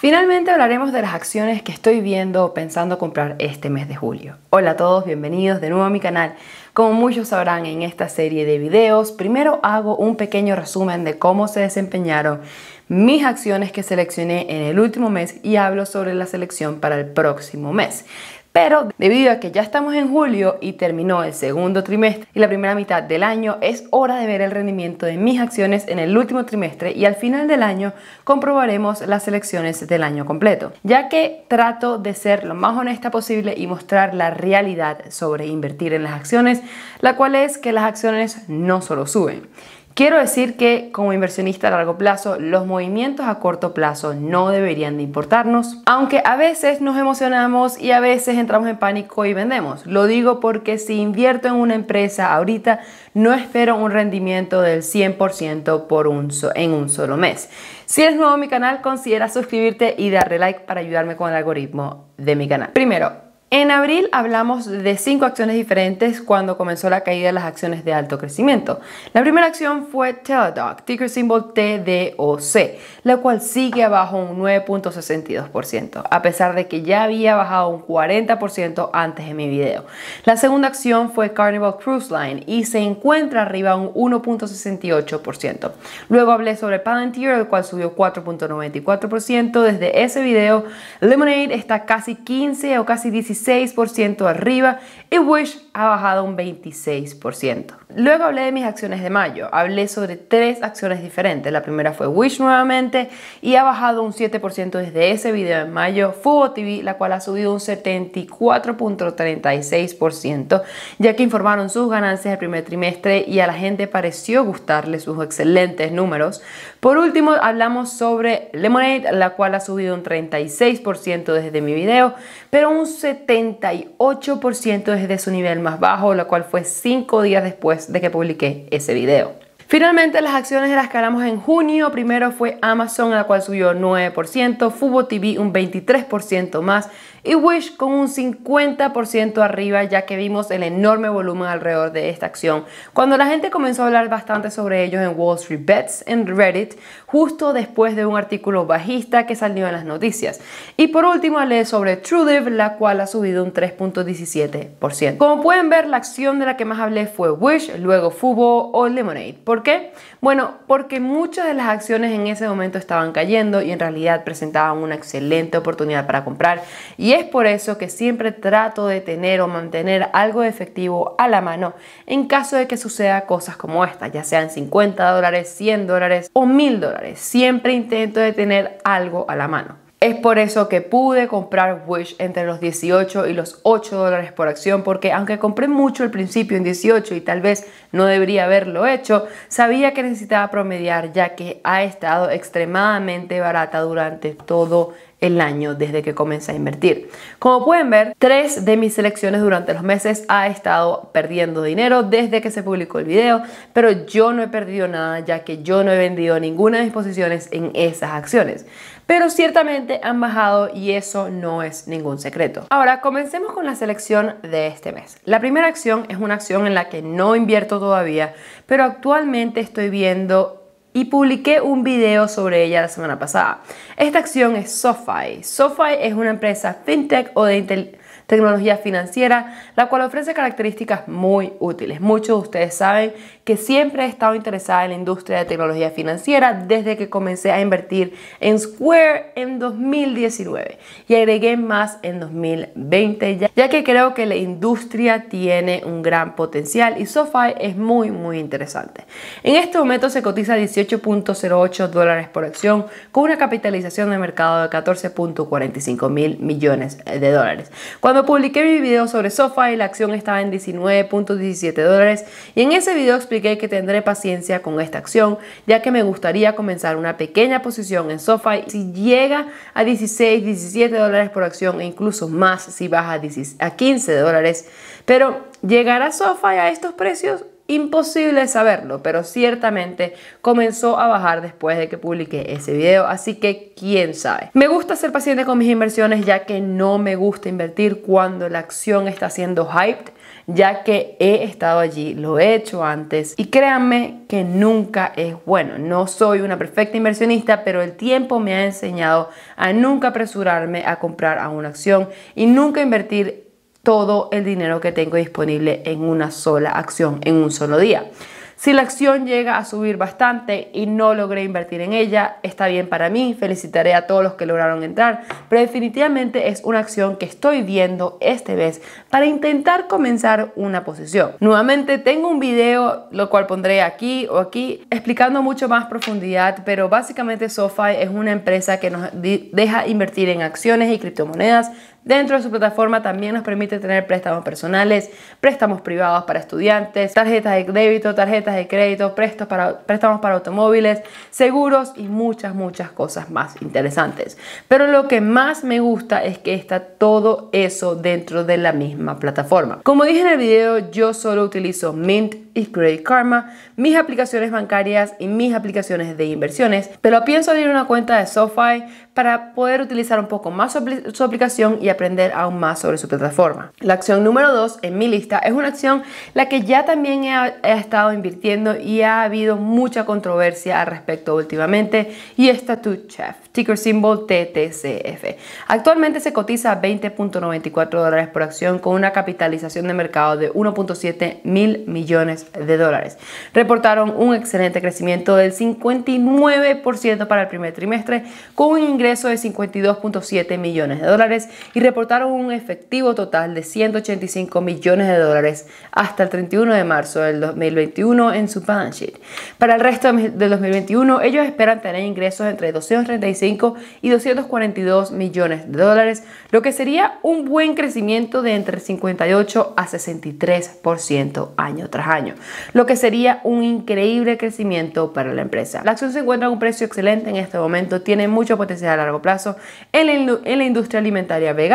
Finalmente hablaremos de las acciones que estoy viendo o pensando comprar este mes de julio. Hola a todos, bienvenidos de nuevo a mi canal. Como muchos sabrán en esta serie de videos, primero hago un pequeño resumen de cómo se desempeñaron mis acciones que seleccioné en el último mes y hablo sobre la selección para el próximo mes. Pero debido a que ya estamos en julio y terminó el segundo trimestre y la primera mitad del año, es hora de ver el rendimiento de mis acciones en el último trimestre y al final del año comprobaremos las elecciones del año completo, ya que trato de ser lo más honesta posible y mostrar la realidad sobre invertir en las acciones, la cual es que las acciones no solo suben, Quiero decir que como inversionista a largo plazo, los movimientos a corto plazo no deberían de importarnos, aunque a veces nos emocionamos y a veces entramos en pánico y vendemos. Lo digo porque si invierto en una empresa ahorita, no espero un rendimiento del 100% por un en un solo mes. Si eres nuevo a mi canal, considera suscribirte y darle like para ayudarme con el algoritmo de mi canal. Primero, en abril hablamos de cinco acciones diferentes cuando comenzó la caída de las acciones de alto crecimiento. La primera acción fue Teladoc, ticker symbol TDOC, la cual sigue abajo un 9.62%, a pesar de que ya había bajado un 40% antes en mi video. La segunda acción fue Carnival Cruise Line y se encuentra arriba un 1.68%. Luego hablé sobre Palantir, el cual subió 4.94% desde ese video. Lemonade está casi 15 o casi 16 16% arriba y Wish ha bajado un 26%. Luego hablé de mis acciones de mayo. Hablé sobre tres acciones diferentes. La primera fue Wish nuevamente y ha bajado un 7% desde ese video en mayo. Fubo TV, la cual ha subido un 74.36%, ya que informaron sus ganancias el primer trimestre y a la gente pareció gustarle sus excelentes números. Por último, hablamos sobre Lemonade, la cual ha subido un 36% desde mi video, pero un 78% desde su nivel más bajo, lo cual fue cinco días después de que publiqué ese video. Finalmente, las acciones de las que en junio, primero fue Amazon, la cual subió 9%, Fubo TV un 23% más, y Wish con un 50% arriba ya que vimos el enorme volumen alrededor de esta acción. Cuando la gente comenzó a hablar bastante sobre ellos en Wall Street Bets en Reddit, justo después de un artículo bajista que salió en las noticias. Y por último hablé sobre TrueDev, la cual ha subido un 3.17%. Como pueden ver, la acción de la que más hablé fue Wish, luego Fubo o Lemonade. ¿Por qué? Bueno, porque muchas de las acciones en ese momento estaban cayendo y en realidad presentaban una excelente oportunidad para comprar. Y y es por eso que siempre trato de tener o mantener algo efectivo a la mano en caso de que suceda cosas como esta, ya sean 50 dólares, 100 dólares o 1000 dólares. Siempre intento de tener algo a la mano. Es por eso que pude comprar Wish entre los 18 y los 8 dólares por acción, porque aunque compré mucho al principio en 18 y tal vez no debería haberlo hecho, sabía que necesitaba promediar ya que ha estado extremadamente barata durante todo el el año desde que comencé a invertir. Como pueden ver, tres de mis selecciones durante los meses ha estado perdiendo dinero desde que se publicó el video, pero yo no he perdido nada ya que yo no he vendido ninguna de mis posiciones en esas acciones. Pero ciertamente han bajado y eso no es ningún secreto. Ahora, comencemos con la selección de este mes. La primera acción es una acción en la que no invierto todavía, pero actualmente estoy viendo y publiqué un video sobre ella la semana pasada. Esta acción es SoFi. SoFi es una empresa fintech o de tecnología financiera, la cual ofrece características muy útiles. Muchos de ustedes saben que siempre he estado interesada en la industria de tecnología financiera desde que comencé a invertir en Square en 2019 y agregué más en 2020, ya, que creo que la industria tiene un gran potencial y SoFi es muy, muy interesante. En este momento se cotiza 18.08 dólares por acción con una capitalización de mercado de 14.45 mil millones de dólares. Cuando publiqué mi video sobre SoFi, la acción estaba en 19.17 dólares y en ese video expliqué que tendré paciencia con esta acción, ya que me gustaría comenzar una pequeña posición en SoFi si llega a 16, 17 dólares por acción e incluso más si baja a 15 dólares. Pero, a SoFi a estos precios? Imposible saberlo, pero ciertamente comenzó a bajar después de que publiqué ese video, así que quién sabe. Me gusta ser paciente con mis inversiones ya que no me gusta invertir cuando la acción está siendo hyped, ya que he estado allí, lo he hecho antes y créanme que nunca es bueno. No soy una perfecta inversionista, pero el tiempo me ha enseñado a nunca apresurarme a comprar a una acción y nunca invertir todo el dinero que tengo disponible en una sola acción, en un solo día. Si la acción llega a subir bastante y no logré invertir en ella, está bien para mí, felicitaré a todos los que lograron entrar, pero definitivamente es una acción que estoy viendo este vez para intentar comenzar una posición. Nuevamente tengo un video, lo cual pondré aquí o aquí, explicando mucho más profundidad, pero básicamente SoFi es una empresa que nos deja invertir en acciones y criptomonedas Dentro de su plataforma también nos permite tener préstamos personales, préstamos privados para estudiantes, tarjetas de débito, tarjetas de crédito, préstamos para, préstamos para automóviles, seguros y muchas, muchas cosas más interesantes. Pero lo que más me gusta es que está todo eso dentro de la misma plataforma. Como dije en el video, yo solo utilizo Mint y Credit Karma, mis aplicaciones bancarias y mis aplicaciones de inversiones, pero pienso abrir una cuenta de SoFi para poder utilizar un poco más su, su aplicación y aprender aún más sobre su plataforma. La acción número 2 en mi lista es una acción la que ya también he, estado invirtiendo y ha habido mucha controversia al respecto últimamente y es Tattoo Chef, ticker symbol TTCF. Actualmente se cotiza a 20.94 dólares por acción con una capitalización de mercado de 1.7 mil millones de dólares. Reportaron un excelente crecimiento del 59% para el primer trimestre con un ingreso de 52.7 millones de dólares y reportaron un efectivo total de 185 millones de dólares hasta el 31 de marzo del 2021 en su balance sheet. Para el resto del 2021, ellos esperan tener ingresos entre 235 y 242 millones de dólares, lo que sería un buen crecimiento de entre 58 a 63% año tras año, lo que sería un increíble crecimiento para la empresa. La acción se encuentra a un precio excelente en este momento, tiene mucho potencial a largo plazo en la, en la industria alimentaria vegana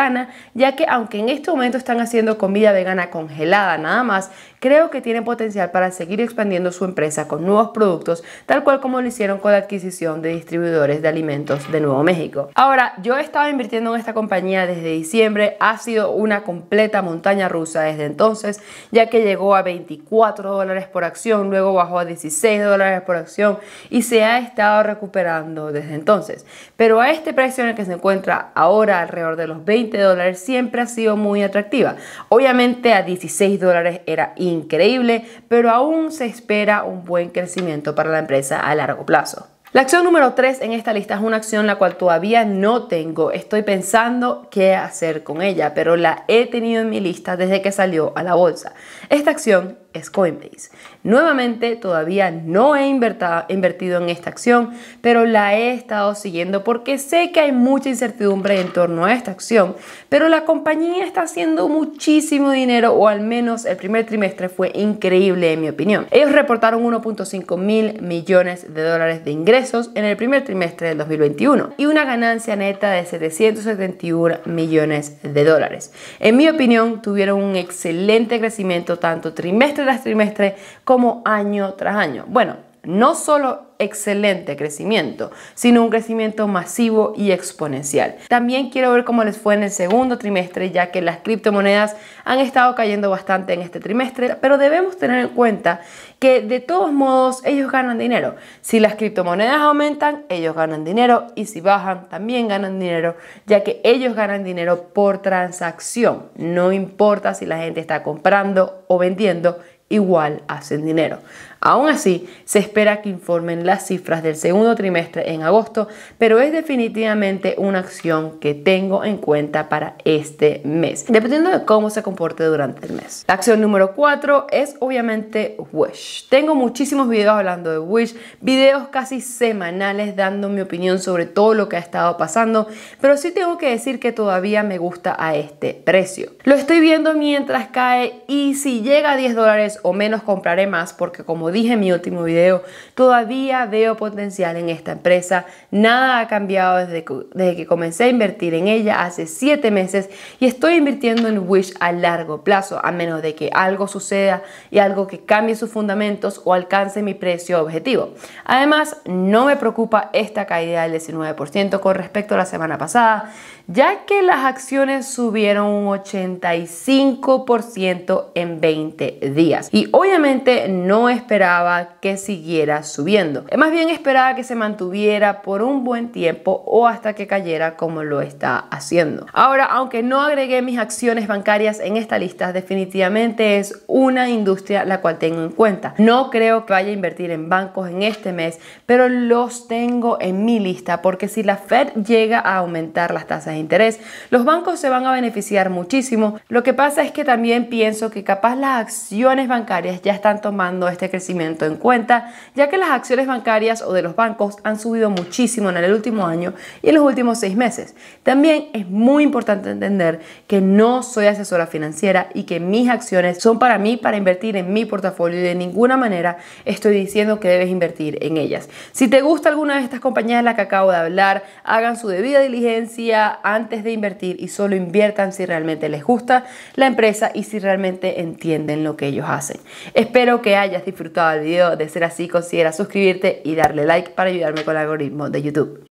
ya que aunque en este momento están haciendo comida vegana congelada nada más, creo que tienen potencial para seguir expandiendo su empresa con nuevos productos, tal cual como lo hicieron con la adquisición de distribuidores de alimentos de Nuevo México. Ahora, yo he estado invirtiendo en esta compañía desde diciembre, ha sido una completa montaña rusa desde entonces, ya que llegó a 24 dólares por acción, luego bajó a 16 dólares por acción y se ha estado recuperando desde entonces. Pero a este precio en el que se encuentra ahora alrededor de los 20 dólares siempre ha sido muy atractiva. Obviamente a 16 dólares era increíble, pero aún se espera un buen crecimiento para la empresa a largo plazo. La acción número 3 en esta lista es una acción la cual todavía no tengo. Estoy pensando qué hacer con ella, pero la he tenido en mi lista desde que salió a la bolsa. Esta acción es Coinbase. Nuevamente, todavía no he invertido en esta acción, pero la he estado siguiendo porque sé que hay mucha incertidumbre en torno a esta acción, pero la compañía está haciendo muchísimo dinero, o al menos el primer trimestre fue increíble en mi opinión. Ellos reportaron 1.5 mil millones de dólares de ingresos en el primer trimestre del 2021 y una ganancia neta de 771 millones de dólares. En mi opinión, tuvieron un excelente crecimiento tanto trimestre tras trimestre como año tras año. Bueno, no solo excelente crecimiento, sino un crecimiento masivo y exponencial. También quiero ver cómo les fue en el segundo trimestre, ya que las criptomonedas han estado cayendo bastante en este trimestre, pero debemos tener en cuenta que de todos modos ellos ganan dinero. Si las criptomonedas aumentan, ellos ganan dinero y si bajan, también ganan dinero, ya que ellos ganan dinero por transacción. No importa si la gente está comprando o vendiendo, igual hacen dinero. Aún así, se espera que informen las cifras del segundo trimestre en agosto, pero es definitivamente una acción que tengo en cuenta para este mes, dependiendo de cómo se comporte durante el mes. La acción número 4 es obviamente Wish. Tengo muchísimos videos hablando de Wish, videos casi semanales dando mi opinión sobre todo lo que ha estado pasando, pero sí tengo que decir que todavía me gusta a este precio. Lo estoy viendo mientras cae y si llega a 10 dólares o menos compraré más porque como dije en mi último video, todavía veo potencial en esta empresa. Nada ha cambiado desde que, desde que comencé a invertir en ella hace 7 meses y estoy invirtiendo en Wish a largo plazo, a menos de que algo suceda y algo que cambie sus fundamentos o alcance mi precio objetivo. Además, no me preocupa esta caída del 19% con respecto a la semana pasada, ya que las acciones subieron un 85% en 20 días. Y obviamente no esperaba que siguiera subiendo. Más bien esperaba que se mantuviera por un buen tiempo o hasta que cayera como lo está haciendo. Ahora, aunque no agregué mis acciones bancarias en esta lista, definitivamente es una industria la cual tengo en cuenta. No creo que vaya a invertir en bancos en este mes, pero los tengo en mi lista porque si la Fed llega a aumentar las tasas interés. Los bancos se van a beneficiar muchísimo. Lo que pasa es que también pienso que capaz las acciones bancarias ya están tomando este crecimiento en cuenta, ya que las acciones bancarias o de los bancos han subido muchísimo en el último año y en los últimos seis meses. También es muy importante entender que no soy asesora financiera y que mis acciones son para mí, para invertir en mi portafolio y de ninguna manera estoy diciendo que debes invertir en ellas. Si te gusta alguna de estas compañías de las que acabo de hablar, hagan su debida diligencia, antes de invertir y solo inviertan si realmente les gusta la empresa y si realmente entienden lo que ellos hacen. Espero que hayas disfrutado el video. De ser así, considera suscribirte y darle like para ayudarme con el algoritmo de YouTube.